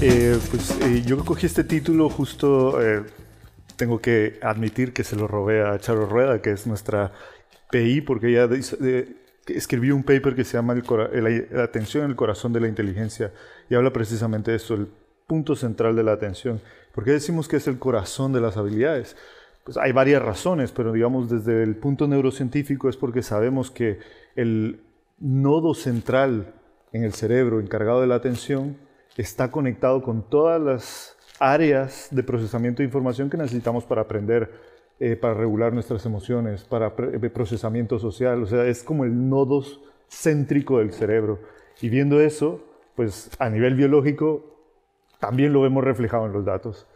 Eh, pues eh, yo cogí este título justo, eh, tengo que admitir que se lo robé a Charo Rueda, que es nuestra PI, porque ella escribió un paper que se llama La atención en el corazón de la inteligencia y habla precisamente de esto, el punto central de la atención. ¿Por qué decimos que es el corazón de las habilidades? Pues hay varias razones, pero digamos desde el punto neurocientífico es porque sabemos que el nodo central en el cerebro encargado de la atención está conectado con todas las áreas de procesamiento de información que necesitamos para aprender, eh, para regular nuestras emociones, para eh, procesamiento social. O sea, es como el nodo céntrico del cerebro. Y viendo eso, pues a nivel biológico, también lo vemos reflejado en los datos.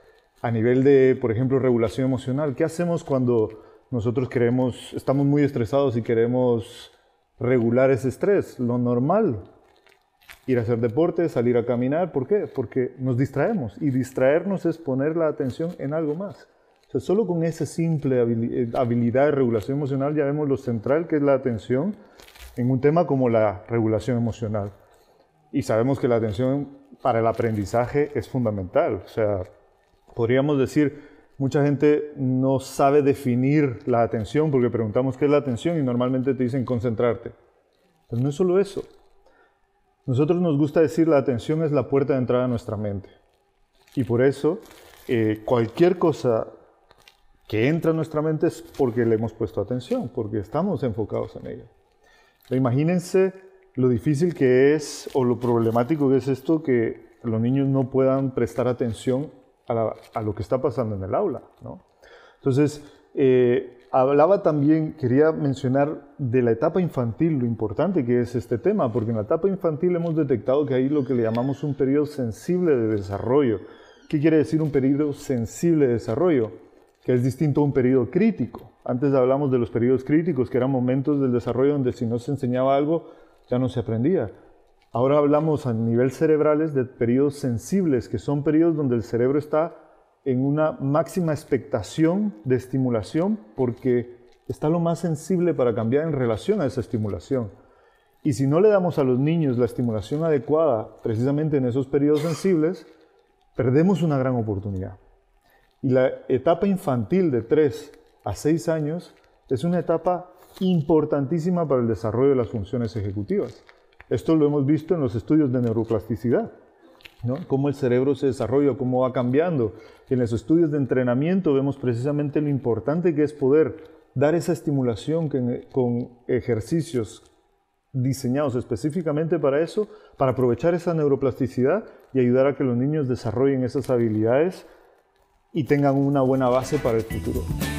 A nivel de, por ejemplo, regulación emocional, ¿qué hacemos cuando nosotros queremos, estamos muy estresados y queremos regular ese estrés? Lo normal ir a hacer deporte, salir a caminar. ¿Por qué? Porque nos distraemos y distraernos es poner la atención en algo más. O sea, solo con esa simple eh, habilidad de regulación emocional ya vemos lo central que es la atención en un tema como la regulación emocional. Y sabemos que la atención para el aprendizaje es fundamental. O sea, podríamos decir, mucha gente no sabe definir la atención porque preguntamos qué es la atención y normalmente te dicen concentrarte. Pero no es solo eso. Nosotros nos gusta decir la atención es la puerta de entrada a nuestra mente. Y por eso eh, cualquier cosa que entra a nuestra mente es porque le hemos puesto atención, porque estamos enfocados en ella. imagínense lo difícil que es o lo problemático que es esto que los niños no puedan prestar atención a, lo que está pasando en el aula. ¿no? Entonces, eh, Hablaba también, quería mencionar de la etapa infantil, lo importante que es este tema, porque en la etapa infantil hemos detectado que hay lo que le llamamos un periodo sensible de desarrollo. ¿Qué quiere decir un periodo sensible de desarrollo? Que es distinto a un periodo crítico. Antes hablamos de los periodos críticos, que eran momentos del desarrollo donde si no se enseñaba algo, ya no se aprendía. Ahora hablamos a nivel cerebrales de periodos sensibles, que son periodos donde el cerebro está en una máxima expectación de estimulación porque está lo más sensible para cambiar en relación a esa estimulación. Y si no le damos a los niños la estimulación adecuada precisamente en esos periodos sensibles, perdemos una gran oportunidad. Y la etapa infantil de 3 a 6 años es una etapa importantísima para el desarrollo de las funciones ejecutivas. Esto lo hemos visto en los estudios de neuroplasticidad. Cómo el cerebro se desarrolla, cómo va cambiando. En los estudios de entrenamiento vemos precisamente lo importante que es poder dar esa estimulación con ejercicios diseñados específicamente para eso, para aprovechar esa neuroplasticidad y ayudar a que los niños desarrollen esas habilidades y tengan una buena base para el futuro.